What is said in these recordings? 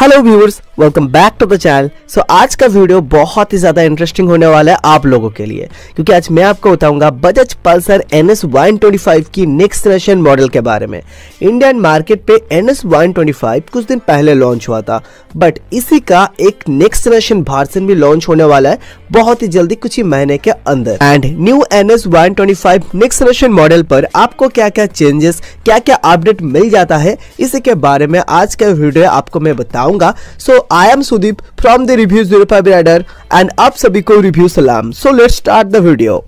hello viewers welcome back to the channel so आज का video बहुत ही ज़्यादा इंटरेस्टिंग होने वाला है आप लोगों के लिए क्योंकि आज मैं आपको बताऊंगा Bajaj Pulsar N S one twenty five की नेक्स्ट जनरेशन मॉडल के बारे में इंडियन मार्केट पे N S one twenty five कुछ दिन पहले लॉन्च हुआ था बट इसी का एक नेक्स्ट जनरेशन भारसन भी लॉन्च होने वाला है बहुत ही जल्दी कुछ ही महीने के अंदर and new N S one twenty five next generation model पर आपको क्या क्या चेंजेस क्या क्या अपडेट मिल जाता है इसी के बारे में आज का वीडियो आपको मैं बताऊंगा so I am Sudeep from the review zero five and आप सभी को रिव्यू सलाम so let start the video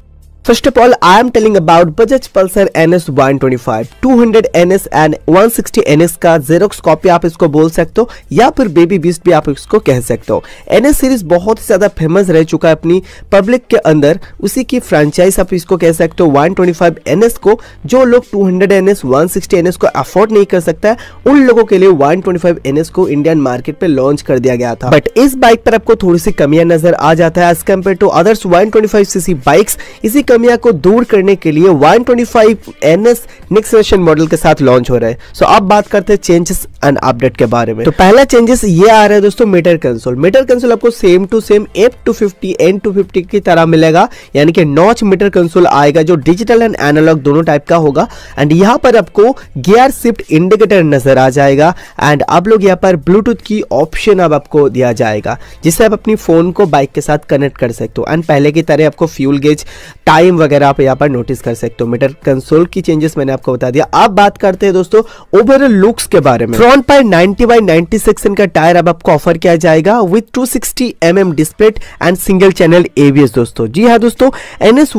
First of all, I am telling about Bajaj Pulsar NS125, 200 NS and 160 NS का Xerox copy आप इसको बोल सकते हो या फिर Baby Beast भी आप इसको कह सकते हो NS series बहुत ही ज़्यादा famous रह चुका है अपनी public के अंदर उसी की franchise आप इसको कह सकते हो 125 NS को जो लोग 200 NS 160 NS को afford नहीं कर सकता है उन लोगों के लिए 125 NS को Indian market पे launch कर दिया गया था बट इस बाइक पर आपको थोड़ी सी कमियां नजर आ जाता है as compared to others 125 CC bikes इसी कमियां को दूर करने के लिए 125 twenty five N S next model के साथ लॉन्च हो रहा है सो so, अब बात करते हैं चेंजेस एंड अपडेट के बारे में तो पहला चेंजेस ये आ रहा है दोस्तों मीटर कंसोल मीटर कंसोल आपको same to same F two fifty N two fifty की तरह मिलेगा यानी कि नॉच मीटर कंसोल आएगा जो डिजिटल एंड एनालॉग दोनों टाइप का होगा एंड यहाँ पर आपको गियर शिफ्ट इंडिकेटर नजर आ जाएगा एंड आप लोग यहाँ पर ब्लूटूथ की ऑप्शन अब आपको दिया जाएगा जिससे आप अपनी फोन को बाइक के साथ कनेक्ट कर सकते हो एंड पहले की तरह आपको फ्यूल गेज टाइम टाइम वगैरह आप यहाँ पर नोटिस कर सकते हो मीटर कंसोल की चेंजेस मैंने आपको बता दिया आप बात करते हैं दोस्तों ओवरऑल लुक्स के बारे में फ्रंट पर 90 बाई 96 इनका टायर अब आपको ऑफर किया जाएगा with 260 sixty mm display and single channel ABS दोस्तों जी हाँ दोस्तों एन एस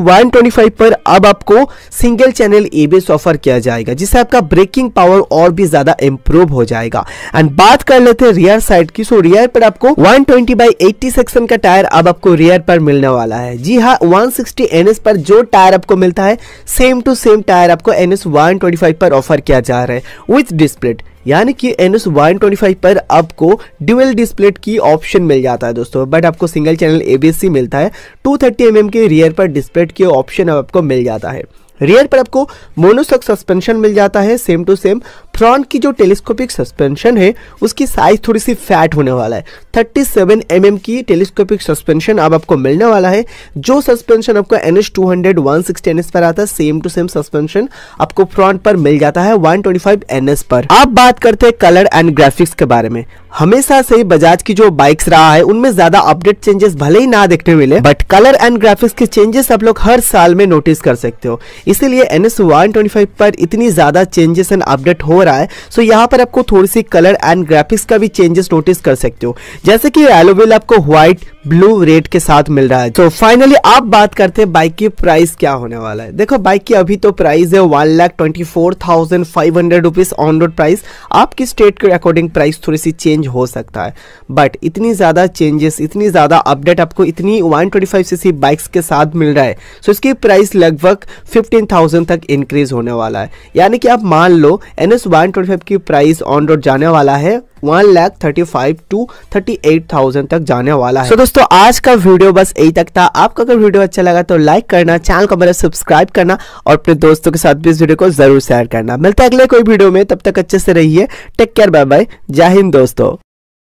पर अब आपको सिंगल चैनल एबीएस ऑफर किया जाएगा जिससे आपका ब्रेकिंग पावर और भी ज्यादा इंप्रूव हो जाएगा एंड बात कर लेते हैं रियर साइड की सो रियर पर आपको one twenty by eighty section का टायर अब आपको रियर पर मिलने वाला है जी हाँ 160 एनएस पर पर जो टायर आपको मिलता है सेम टू सेम टायर आपको N S one twenty five पर ऑफर किया जा रहा है विथ डिस्प्लेट यानी कि N S one twenty five पर आपको ड्यूएल डिस्प्लेट की ऑप्शन मिल जाता है दोस्तों बट आपको सिंगल चैनल एबीसी मिलता है टू थर्टी एम एम के रियर पर डिस्प्लेट की ऑप्शन आपको मिल जाता है रियर पर आपको मोनोसक सस्पेंशन मिल जाता है सेम टू सेम फ्रंट की जो टेलीस्कोपिक सस्पेंशन है उसकी साइज थोड़ी सी फैट होने वाला है 37 सेवन mm की टेलीस्कोपिक सस्पेंशन अब आपको मिलने वाला है जो सस्पेंशन आपको N H two hundred one sixty पर आता है सेम टू सेम सस्पेंशन आपको फ्रंट पर मिल जाता है वन ट्वेंटी पर अब बात करते हैं कलर एंड ग्राफिक्स के बारे में हमेशा से बजाज की जो बाइक्स रहा है उनमें ज्यादा अपडेट चेंजेस भले ही ना देखने मिले बट कलर एंड ग्राफिक्स के चेंजेस आप लोग हर साल में नोटिस कर सकते हो इसीलिए एन एस पर इतनी ज्यादा चेंजेस एंड अपडेट हो पर आए सो यहाँ पर आपको थोड़ी सी कलर एंड ग्राफिक्स का भी चेंजेस नोटिस कर सकते हो जैसे कि एलोवेल आपको व्हाइट ब्लू रेड के साथ मिल रहा है तो फाइनली आप बात करते हैं बाइक की प्राइस क्या होने वाला है देखो बाइक की अभी तो प्राइस है one lakh twenty four thousand five hundred rupees on road price आपकी स्टेट के अकॉर्डिंग प्राइस थोड़ी सी चेंज हो सकता है बट इतनी ज़्यादा चेंजेस इतनी ज़्यादा अपडेट आपको इतनी वन ट्वेंटी बाइक्स के साथ मिल रहा है सो इसकी प्राइस लगभग फिफ्टीन तक इंक्रीज होने वाला है यानी कि आप मान लो एन एस की प्राइस ऑन रोड जाने वाला है one lakh thirty five to thirty eight thousand तक जाने वाला है तो so, दोस्तों आज का वीडियो बस यही तक था आपको अगर वीडियो अच्छा लगा तो लाइक करना चैनल को मेरा सब्सक्राइब करना और अपने दोस्तों के साथ भी इस वीडियो को जरूर शेयर करना मिलते हैं अगले कोई वीडियो में तब तक अच्छे से रहिए टेक केयर बाय बाय जय हिंद दोस्तों